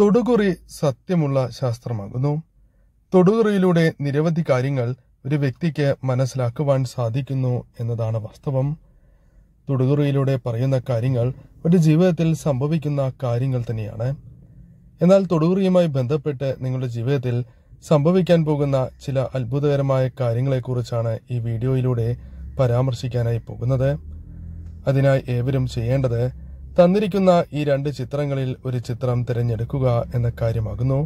തൊടുകുറി സത്യമുള്ള ശാസ്ത്രമാകുന്നു തൊടുകുറിയിലൂടെ നിരവധി കാര്യങ്ങൾ ഒരു വ്യക്തിക്ക് മനസ്സിലാക്കുവാൻ സാധിക്കുന്നു എന്നതാണ് വാസ്തവം തൊടുകുറിയിലൂടെ പറയുന്ന കാര്യങ്ങൾ ഒരു ജീവിതത്തിൽ സംഭവിക്കുന്ന കാര്യങ്ങൾ തന്നെയാണ് എന്നാൽ തൊടുകുറിയുമായി ബന്ധപ്പെട്ട് നിങ്ങളുടെ ജീവിതത്തിൽ സംഭവിക്കാൻ പോകുന്ന ചില അത്ഭുതകരമായ കാര്യങ്ങളെക്കുറിച്ചാണ് ഈ വീഡിയോയിലൂടെ പരാമർശിക്കാനായി പോകുന്നത് അതിനായി ഏവരും ചെയ്യേണ്ടത് തന്നിരിക്കുന്ന ഈ രണ്ട് ചിത്രങ്ങളിൽ ഒരു ചിത്രം തിരഞ്ഞെടുക്കുക എന്ന കാര്യമാകുന്നു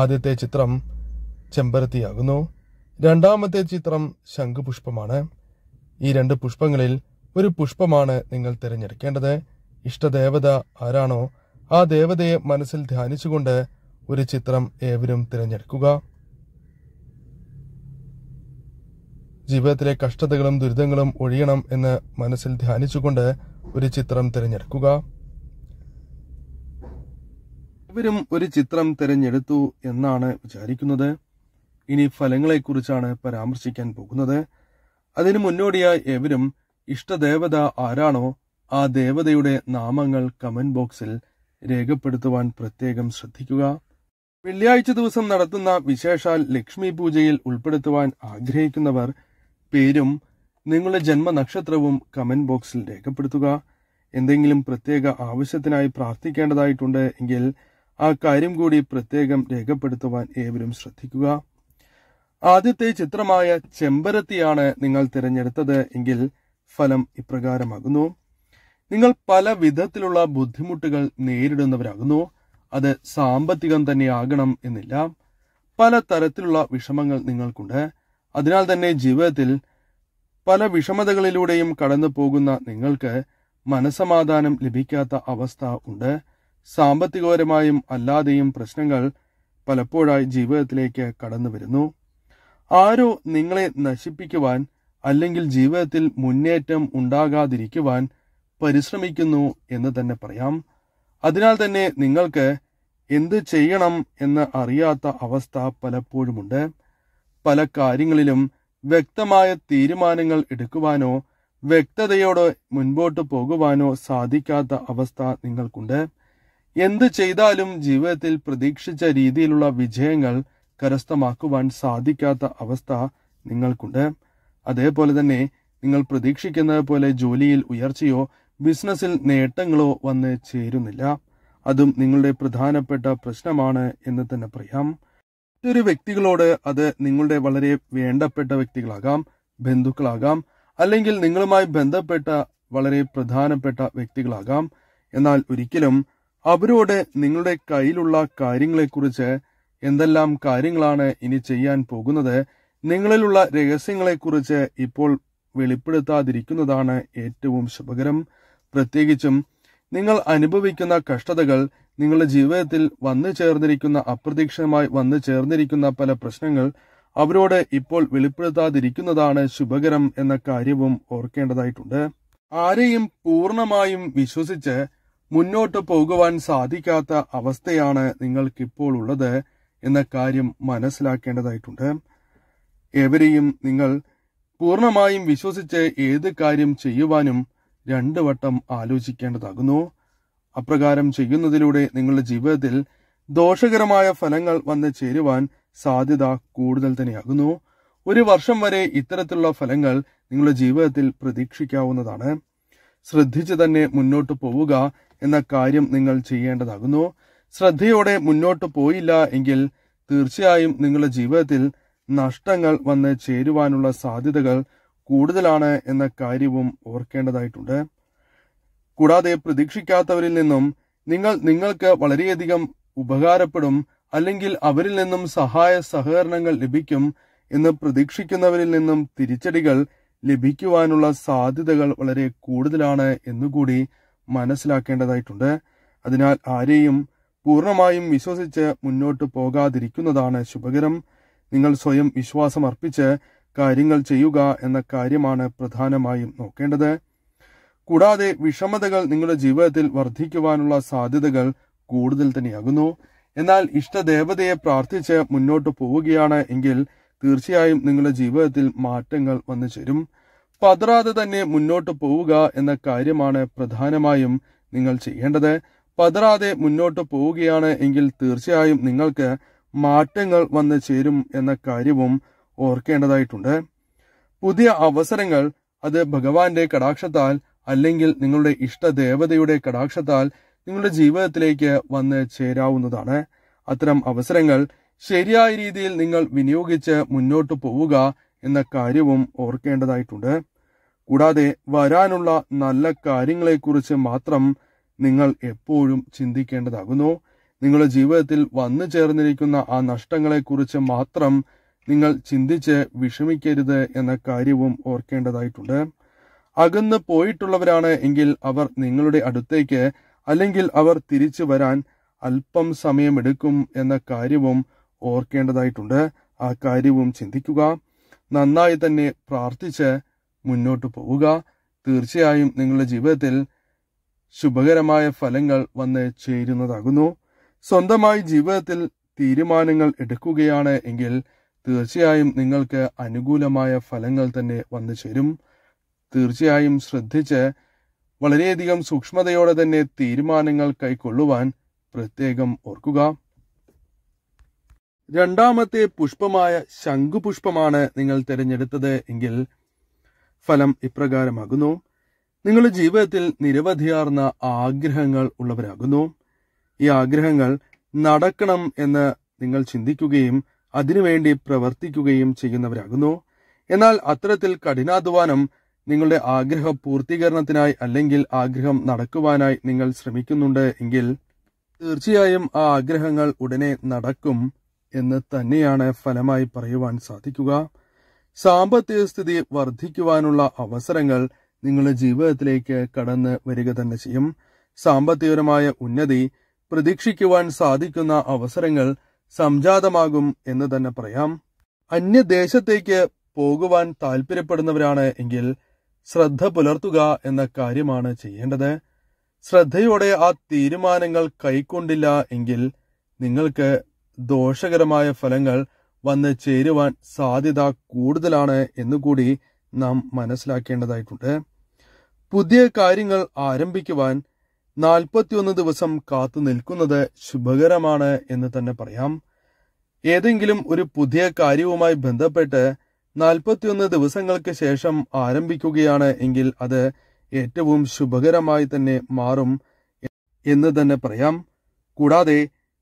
ആദ്യത്തെ ചിത്രം ചെമ്പരത്തിയാകുന്നു രണ്ടാമത്തെ ചിത്രം ശംഖുപുഷ്പമാണ് ഈ രണ്ട് പുഷ്പങ്ങളിൽ ഒരു പുഷ്പമാണ് നിങ്ങൾ തിരഞ്ഞെടുക്കേണ്ടത് ഇഷ്ടദേവത ആരാണോ ആ ദേവതയെ മനസ്സിൽ ധ്യാനിച്ചുകൊണ്ട് ഒരു ചിത്രം ഏവരും തിരഞ്ഞെടുക്കുക ജീവിതത്തിലെ കഷ്ടതകളും ദുരിതങ്ങളും ഒഴിയണം എന്ന് മനസ്സിൽ ധ്യാനിച്ചുകൊണ്ട് ഒരു ചിത്രം തിരഞ്ഞെടുക്കുക ഇവരും ഒരു ചിത്രം തിരഞ്ഞെടുത്തു എന്നാണ് വിചാരിക്കുന്നത് ഇനി ഫലങ്ങളെക്കുറിച്ചാണ് പരാമർശിക്കാൻ പോകുന്നത് അതിനു മുന്നോടിയായി എവരും ഇഷ്ടദേവത ആരാണോ ആ ദേവതയുടെ നാമങ്ങൾ കമന്റ് ബോക്സിൽ രേഖപ്പെടുത്തുവാൻ പ്രത്യേകം ശ്രദ്ധിക്കുക വെള്ളിയാഴ്ച ദിവസം നടത്തുന്ന വിശേഷാൽ ലക്ഷ്മി പൂജയിൽ ഉൾപ്പെടുത്തുവാൻ ആഗ്രഹിക്കുന്നവർ പേരും നിങ്ങളുടെ ജന്മനക്ഷത്രവും കമന്റ് ബോക്സിൽ രേഖപ്പെടുത്തുക എന്തെങ്കിലും പ്രത്യേക ആവശ്യത്തിനായി പ്രാർത്ഥിക്കേണ്ടതായിട്ടുണ്ട് എങ്കിൽ ആ കാര്യം കൂടി പ്രത്യേകം രേഖപ്പെടുത്തുവാൻ ഏവരും ശ്രദ്ധിക്കുക ആദ്യത്തെ ചിത്രമായ ചെമ്പരത്തിയാണ് നിങ്ങൾ തിരഞ്ഞെടുത്തത് എങ്കിൽ ഫലം ഇപ്രകാരമാകുന്നു നിങ്ങൾ പല വിധത്തിലുള്ള ബുദ്ധിമുട്ടുകൾ നേരിടുന്നവരാകുന്നു അത് സാമ്പത്തികം തന്നെയാകണം എന്നില്ല പല തരത്തിലുള്ള വിഷമങ്ങൾ നിങ്ങൾക്കുണ്ട് അതിനാൽ തന്നെ ജീവിതത്തിൽ പല വിഷമതകളിലൂടെയും കടന്നു പോകുന്ന നിങ്ങൾക്ക് മനസമാധാനം ലഭിക്കാത്ത അവസ്ഥ ഉണ്ട് സാമ്പത്തികപരമായും അല്ലാതെയും പ്രശ്നങ്ങൾ പലപ്പോഴായി ജീവിതത്തിലേക്ക് കടന്നു വരുന്നു ആരോ നിങ്ങളെ നശിപ്പിക്കുവാൻ അല്ലെങ്കിൽ ജീവിതത്തിൽ മുന്നേറ്റം ഉണ്ടാകാതിരിക്കുവാൻ പരിശ്രമിക്കുന്നു എന്ന് തന്നെ പറയാം അതിനാൽ തന്നെ നിങ്ങൾക്ക് എന്ത് ചെയ്യണം എന്ന് അറിയാത്ത അവസ്ഥ പലപ്പോഴുമുണ്ട് പല കാര്യങ്ങളിലും വ്യക്തമായ തീരുമാനങ്ങൾ എടുക്കുവാനോ വ്യക്തതയോടെ മുൻപോട്ട് പോകുവാനോ സാധിക്കാത്ത അവസ്ഥ നിങ്ങൾക്കുണ്ട് എന്ത് ചെയ്താലും ജീവിതത്തിൽ പ്രതീക്ഷിച്ച രീതിയിലുള്ള വിജയങ്ങൾ കരസ്ഥമാക്കുവാൻ സാധിക്കാത്ത അവസ്ഥ നിങ്ങൾക്കുണ്ട് അതേപോലെ തന്നെ നിങ്ങൾ പ്രതീക്ഷിക്കുന്നത് പോലെ ജോലിയിൽ ഉയർച്ചയോ ബിസിനസ്സിൽ നേട്ടങ്ങളോ വന്ന് ചേരുന്നില്ല അതും നിങ്ങളുടെ പ്രധാനപ്പെട്ട പ്രശ്നമാണ് എന്ന് തന്നെ പറയാം മറ്റൊരു വ്യക്തികളോട് അത് നിങ്ങളുടെ വളരെ വേണ്ടപ്പെട്ട വ്യക്തികളാകാം ബന്ധുക്കളാകാം അല്ലെങ്കിൽ നിങ്ങളുമായി ബന്ധപ്പെട്ട വളരെ പ്രധാനപ്പെട്ട വ്യക്തികളാകാം എന്നാൽ ഒരിക്കലും അവരോട് നിങ്ങളുടെ കയ്യിലുള്ള കാര്യങ്ങളെക്കുറിച്ച് എന്തെല്ലാം കാര്യങ്ങളാണ് ഇനി ചെയ്യാൻ പോകുന്നത് നിങ്ങളിലുള്ള രഹസ്യങ്ങളെക്കുറിച്ച് ഇപ്പോൾ വെളിപ്പെടുത്താതിരിക്കുന്നതാണ് ഏറ്റവും ശുഭകരം പ്രത്യേകിച്ചും നിങ്ങൾ അനുഭവിക്കുന്ന കഷ്ടതകൾ നിങ്ങളുടെ ജീവിതത്തിൽ വന്നു ചേർന്നിരിക്കുന്ന അപ്രതീക്ഷിതമായി വന്നു ചേർന്നിരിക്കുന്ന പല പ്രശ്നങ്ങൾ അവരോട് ഇപ്പോൾ വെളിപ്പെടുത്താതിരിക്കുന്നതാണ് ശുഭകരം എന്ന കാര്യവും ഓർക്കേണ്ടതായിട്ടുണ്ട് ആരെയും പൂർണമായും വിശ്വസിച്ച് മുന്നോട്ട് പോകുവാൻ സാധിക്കാത്ത അവസ്ഥയാണ് നിങ്ങൾക്കിപ്പോൾ ഉള്ളത് എന്ന കാര്യം മനസ്സിലാക്കേണ്ടതായിട്ടുണ്ട് എവരെയും നിങ്ങൾ പൂർണമായും വിശ്വസിച്ച് ഏത് കാര്യം ചെയ്യുവാനും രണ്ടു വട്ടം ആലോചിക്കേണ്ടതാകുന്നു അപ്രകാരം ചെയ്യുന്നതിലൂടെ നിങ്ങളുടെ ജീവിതത്തിൽ ദോഷകരമായ ഫലങ്ങൾ വന്ന് ചേരുവാൻ സാധ്യത കൂടുതൽ തന്നെയാകുന്നു ഒരു വർഷം വരെ ഇത്തരത്തിലുള്ള ഫലങ്ങൾ നിങ്ങളുടെ ജീവിതത്തിൽ പ്രതീക്ഷിക്കാവുന്നതാണ് ശ്രദ്ധിച്ചു തന്നെ മുന്നോട്ട് പോവുക എന്ന കാര്യം നിങ്ങൾ ചെയ്യേണ്ടതാകുന്നു ശ്രദ്ധയോടെ മുന്നോട്ട് പോയില്ല എങ്കിൽ തീർച്ചയായും നിങ്ങളുടെ ജീവിതത്തിൽ നഷ്ടങ്ങൾ വന്ന് ചേരുവാനുള്ള സാധ്യതകൾ കൂടുതലാണ് എന്ന കാര്യവും ഓർക്കേണ്ടതായിട്ടുണ്ട് കൂടാതെ പ്രതീക്ഷിക്കാത്തവരിൽ നിന്നും നിങ്ങൾ നിങ്ങൾക്ക് വളരെയധികം ഉപകാരപ്പെടും അല്ലെങ്കിൽ അവരിൽ നിന്നും സഹായ സഹകരണങ്ങൾ ലഭിക്കും എന്ന് പ്രതീക്ഷിക്കുന്നവരിൽ നിന്നും തിരിച്ചടികൾ ലഭിക്കുവാനുള്ള സാധ്യതകൾ വളരെ കൂടുതലാണ് എന്നുകൂടി മനസ്സിലാക്കേണ്ടതായിട്ടുണ്ട് അതിനാൽ ആരെയും പൂർണ്ണമായും വിശ്വസിച്ച് മുന്നോട്ട് പോകാതിരിക്കുന്നതാണ് ശുഭകരം നിങ്ങൾ സ്വയം വിശ്വാസം അർപ്പിച്ച് കാര്യങ്ങൾ ചെയ്യുക എന്ന കാര്യമാണ് പ്രധാനമായും നോക്കേണ്ടത് കൂടാതെ വിഷമതകൾ നിങ്ങളുടെ ജീവിതത്തിൽ വർദ്ധിക്കുവാനുള്ള സാധ്യതകൾ കൂടുതൽ തന്നെയാകുന്നു എന്നാൽ ഇഷ്ടദേവതയെ പ്രാർത്ഥിച്ച് മുന്നോട്ട് പോവുകയാണ് എങ്കിൽ തീർച്ചയായും നിങ്ങളുടെ ജീവിതത്തിൽ മാറ്റങ്ങൾ വന്നു ചേരും പതറാതെ തന്നെ മുന്നോട്ട് പോവുക എന്ന കാര്യമാണ് പ്രധാനമായും നിങ്ങൾ ചെയ്യേണ്ടത് പതറാതെ മുന്നോട്ട് പോവുകയാണ് എങ്കിൽ തീർച്ചയായും നിങ്ങൾക്ക് മാറ്റങ്ങൾ വന്നു ചേരും എന്ന കാര്യവും ഓർക്കേണ്ടതായിട്ടുണ്ട് പുതിയ അവസരങ്ങൾ അത് ഭഗവാന്റെ കടാക്ഷത്താൽ അല്ലെങ്കിൽ നിങ്ങളുടെ ഇഷ്ടദേവതയുടെ കടാക്ഷത്താൽ നിങ്ങളുടെ ജീവിതത്തിലേക്ക് വന്ന് ചേരാവുന്നതാണ് അത്തരം അവസരങ്ങൾ ശരിയായ രീതിയിൽ നിങ്ങൾ വിനിയോഗിച്ച് മുന്നോട്ട് പോവുക എന്ന കാര്യവും ഓർക്കേണ്ടതായിട്ടുണ്ട് കൂടാതെ വരാനുള്ള നല്ല കാര്യങ്ങളെക്കുറിച്ച് മാത്രം നിങ്ങൾ എപ്പോഴും ചിന്തിക്കേണ്ടതാകുന്നു നിങ്ങളുടെ ജീവിതത്തിൽ വന്നു ചേർന്നിരിക്കുന്ന ആ നഷ്ടങ്ങളെക്കുറിച്ച് മാത്രം നിങ്ങൾ ചിന്തിച്ച് വിഷമിക്കരുത് എന്ന കാര്യവും ഓർക്കേണ്ടതായിട്ടുണ്ട് അകന്നു പോയിട്ടുള്ളവരാണ് എങ്കിൽ അവർ നിങ്ങളുടെ അടുത്തേക്ക് അല്ലെങ്കിൽ അവർ തിരിച്ചു വരാൻ അല്പം സമയമെടുക്കും എന്ന കാര്യവും ഓർക്കേണ്ടതായിട്ടുണ്ട് ആ കാര്യവും ചിന്തിക്കുക നന്നായി തന്നെ പ്രാർത്ഥിച്ച് മുന്നോട്ട് പോവുക തീർച്ചയായും നിങ്ങളുടെ ജീവിതത്തിൽ ശുഭകരമായ ഫലങ്ങൾ വന്ന് ചേരുന്നതാകുന്നു സ്വന്തമായി ജീവിതത്തിൽ തീരുമാനങ്ങൾ എടുക്കുകയാണ് എങ്കിൽ തീർച്ചയായും നിങ്ങൾക്ക് അനുകൂലമായ ഫലങ്ങൾ തന്നെ വന്നു ചേരും തീർച്ചയായും ശ്രദ്ധിച്ച് വളരെയധികം സൂക്ഷ്മതയോടെ തന്നെ തീരുമാനങ്ങൾ കൈക്കൊള്ളുവാൻ പ്രത്യേകം ഓർക്കുക രണ്ടാമത്തെ പുഷ്പമായ ശംഖുപുഷ്പമാണ് നിങ്ങൾ തിരഞ്ഞെടുത്തത് എങ്കിൽ ഫലം ഇപ്രകാരമാകുന്നു നിങ്ങളുടെ ജീവിതത്തിൽ നിരവധിയാർന്ന ആഗ്രഹങ്ങൾ ഉള്ളവരാകുന്നു ഈ ആഗ്രഹങ്ങൾ നടക്കണം എന്ന് നിങ്ങൾ ചിന്തിക്കുകയും അതിനുവേണ്ടി പ്രവർത്തിക്കുകയും ചെയ്യുന്നവരാകുന്നു എന്നാൽ അത്തരത്തിൽ കഠിനാധ്വാനം നിങ്ങളുടെ ആഗ്രഹ പൂർത്തീകരണത്തിനായി അല്ലെങ്കിൽ ആഗ്രഹം നടക്കുവാനായി നിങ്ങൾ ശ്രമിക്കുന്നുണ്ട് എങ്കിൽ തീർച്ചയായും ആ ആഗ്രഹങ്ങൾ ഉടനെ നടക്കും എന്ന് തന്നെയാണ് ഫലമായി പറയുവാൻ സാധിക്കുക സാമ്പത്തിക സ്ഥിതി വർദ്ധിക്കുവാനുള്ള അവസരങ്ങൾ നിങ്ങളുടെ ജീവിതത്തിലേക്ക് കടന്ന് വരിക തന്നെ ചെയ്യും സാമ്പത്തികപരമായ ഉന്നതി പ്രതീക്ഷിക്കുവാൻ സാധിക്കുന്ന അവസരങ്ങൾ സംജാതമാകും എന്ന് തന്നെ പറയാം അന്യദേശത്തേക്ക് പോകുവാൻ താല്പര്യപ്പെടുന്നവരാണ് എങ്കിൽ ശ്രദ്ധ പുലർത്തുക എന്ന കാര്യമാണ് ചെയ്യേണ്ടത് ശ്രദ്ധയോടെ ആ തീരുമാനങ്ങൾ കൈക്കൊണ്ടില്ല എങ്കിൽ നിങ്ങൾക്ക് ദോഷകരമായ ഫലങ്ങൾ വന്ന് ചേരുവാൻ സാധ്യത കൂടുതലാണ് എന്നുകൂടി നാം മനസ്സിലാക്കേണ്ടതായിട്ടുണ്ട് പുതിയ കാര്യങ്ങൾ ആരംഭിക്കുവാൻ നാൽപ്പത്തിയൊന്ന് ദിവസം കാത്തു നിൽക്കുന്നത് ശുഭകരമാണ് എന്ന് തന്നെ പറയാം ഏതെങ്കിലും ഒരു പുതിയ കാര്യവുമായി ബന്ധപ്പെട്ട് നാൽപ്പത്തിയൊന്ന് ദിവസങ്ങൾക്ക് ശേഷം ആരംഭിക്കുകയാണ് എങ്കിൽ അത് ഏറ്റവും ശുഭകരമായി തന്നെ മാറും എന്ന് തന്നെ പറയാം കൂടാതെ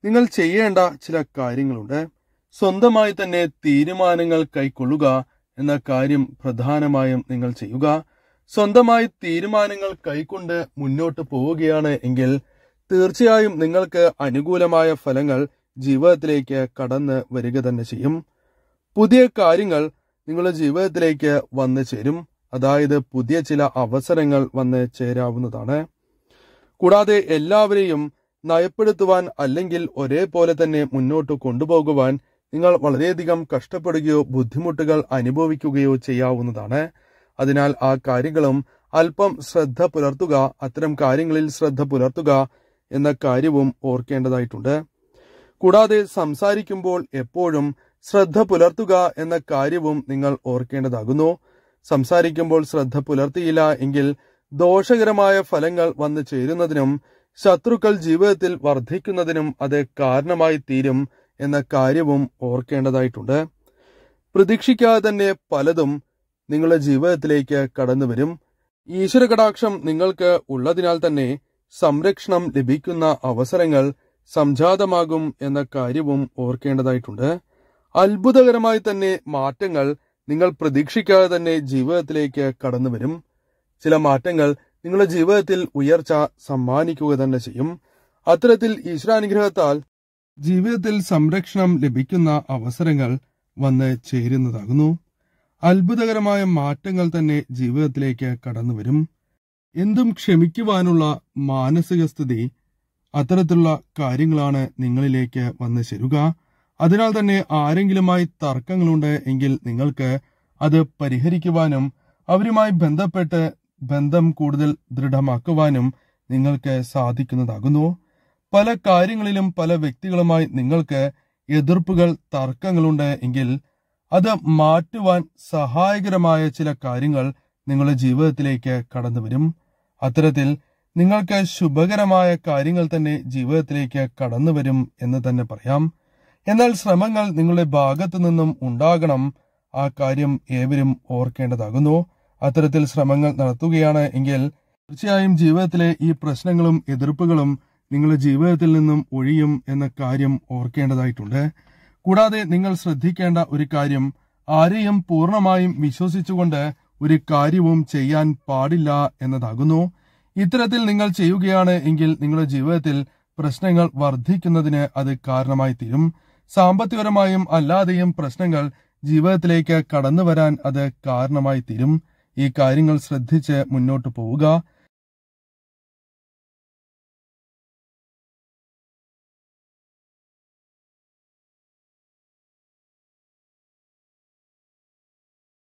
നിങ്ങൾ ചെയ്യേണ്ട ചില കാര്യങ്ങളുണ്ട് സ്വന്തമായി തന്നെ തീരുമാനങ്ങൾ കൈക്കൊള്ളുക എന്ന കാര്യം പ്രധാനമായും നിങ്ങൾ ചെയ്യുക സ്വന്തമായി തീരുമാനങ്ങൾ കൈക്കൊണ്ട് മുന്നോട്ട് പോവുകയാണ് എങ്കിൽ തീർച്ചയായും നിങ്ങൾക്ക് അനുകൂലമായ ഫലങ്ങൾ ജീവിതത്തിലേക്ക് കടന്ന് വരിക തന്നെ ചെയ്യും പുതിയ കാര്യങ്ങൾ നിങ്ങളുടെ ജീവിതത്തിലേക്ക് വന്നു ചേരും അതായത് പുതിയ ചില അവസരങ്ങൾ വന്ന് ചേരാവുന്നതാണ് കൂടാതെ എല്ലാവരെയും നയപ്പെടുത്തുവാൻ അല്ലെങ്കിൽ ഒരേപോലെ തന്നെ മുന്നോട്ട് കൊണ്ടുപോകുവാൻ നിങ്ങൾ വളരെയധികം കഷ്ടപ്പെടുകയോ ബുദ്ധിമുട്ടുകൾ അനുഭവിക്കുകയോ ചെയ്യാവുന്നതാണ് അതിനാൽ ആ കാര്യങ്ങളും അല്പം ശ്രദ്ധ പുലർത്തുക അത്തരം കാര്യങ്ങളിൽ ശ്രദ്ധ പുലർത്തുക എന്ന കാര്യവും ഓർക്കേണ്ടതായിട്ടുണ്ട് കൂടാതെ സംസാരിക്കുമ്പോൾ എപ്പോഴും ശ്രദ്ധ പുലർത്തുക എന്ന കാര്യവും നിങ്ങൾ ഓർക്കേണ്ടതാകുന്നു സംസാരിക്കുമ്പോൾ ശ്രദ്ധ പുലർത്തിയില്ല എങ്കിൽ ദോഷകരമായ ഫലങ്ങൾ വന്നു ചേരുന്നതിനും ശത്രുക്കൾ ജീവിതത്തിൽ വർദ്ധിക്കുന്നതിനും അത് കാരണമായി തീരും എന്ന കാര്യവും ഓർക്കേണ്ടതായിട്ടുണ്ട് പ്രതീക്ഷിക്കാതെ തന്നെ പലതും നിങ്ങളുടെ ജീവിതത്തിലേക്ക് കടന്നു വരും ഈശ്വര കടാക്ഷം നിങ്ങൾക്ക് ഉള്ളതിനാൽ തന്നെ സംരക്ഷണം ലഭിക്കുന്ന അവസരങ്ങൾ സംജാതമാകും എന്ന കാര്യവും ഓർക്കേണ്ടതായിട്ടുണ്ട് അത്ഭുതകരമായി തന്നെ മാറ്റങ്ങൾ നിങ്ങൾ പ്രതീക്ഷിക്കാതെ തന്നെ ജീവിതത്തിലേക്ക് കടന്നു വരും ചില മാറ്റങ്ങൾ നിങ്ങളുടെ ജീവിതത്തിൽ ഉയർച്ച സമ്മാനിക്കുക തന്നെ ചെയ്യും അത്തരത്തിൽ ഈശ്വരാനുഗ്രഹത്താൽ ജീവിതത്തിൽ സംരക്ഷണം ലഭിക്കുന്ന അവസരങ്ങൾ വന്ന് ചേരുന്നതാകുന്നു അത്ഭുതകരമായ മാറ്റങ്ങൾ തന്നെ ജീവിതത്തിലേക്ക് കടന്നു വരും എന്തും ക്ഷമിക്കുവാനുള്ള മാനസിക സ്ഥിതി അത്തരത്തിലുള്ള കാര്യങ്ങളാണ് നിങ്ങളിലേക്ക് വന്നു ചേരുക അതിനാൽ തന്നെ ആരെങ്കിലുമായി തർക്കങ്ങളുണ്ട് എങ്കിൽ നിങ്ങൾക്ക് അത് പരിഹരിക്കുവാനും അവരുമായി ബന്ധപ്പെട്ട് ബന്ധം കൂടുതൽ ദൃഢമാക്കുവാനും നിങ്ങൾക്ക് സാധിക്കുന്നതാകുന്നു പല കാര്യങ്ങളിലും പല വ്യക്തികളുമായി നിങ്ങൾക്ക് എതിർപ്പുകൾ തർക്കങ്ങളുണ്ട് എങ്കിൽ അത് മാറ്റുവാൻ സഹായകരമായ ചില കാര്യങ്ങൾ നിങ്ങളുടെ ജീവിതത്തിലേക്ക് കടന്നു വരും അത്തരത്തിൽ നിങ്ങൾക്ക് ശുഭകരമായ കാര്യങ്ങൾ തന്നെ ജീവിതത്തിലേക്ക് കടന്നു വരും എന്ന് തന്നെ പറയാം എന്നാൽ ശ്രമങ്ങൾ നിങ്ങളുടെ ഭാഗത്തു നിന്നും ഉണ്ടാകണം ആ കാര്യം ഏവരും ഓർക്കേണ്ടതാകുന്നു അത്തരത്തിൽ ശ്രമങ്ങൾ നടത്തുകയാണ് എങ്കിൽ തീർച്ചയായും ജീവിതത്തിലെ ഈ പ്രശ്നങ്ങളും എതിർപ്പുകളും നിങ്ങളുടെ ജീവിതത്തിൽ നിന്നും ഒഴിയും എന്ന കാര്യം ഓർക്കേണ്ടതായിട്ടുണ്ട് കൂടാതെ നിങ്ങൾ ശ്രദ്ധിക്കേണ്ട ഒരു കാര്യം ആരെയും പൂർണ്ണമായും വിശ്വസിച്ചുകൊണ്ട് ഒരു കാര്യവും ചെയ്യാൻ പാടില്ല എന്നതാകുന്നു ഇത്തരത്തിൽ നിങ്ങൾ ചെയ്യുകയാണ് എങ്കിൽ നിങ്ങളുടെ ജീവിതത്തിൽ പ്രശ്നങ്ങൾ വർദ്ധിക്കുന്നതിന് അത് കാരണമായി തീരും സാമ്പത്തികപരമായും അല്ലാതെയും പ്രശ്നങ്ങൾ ജീവിതത്തിലേക്ക് കടന്നു വരാൻ അത് കാരണമായി തീരും ഈ കാര്യങ്ങൾ ശ്രദ്ധിച്ച് മുന്നോട്ടു പോവുക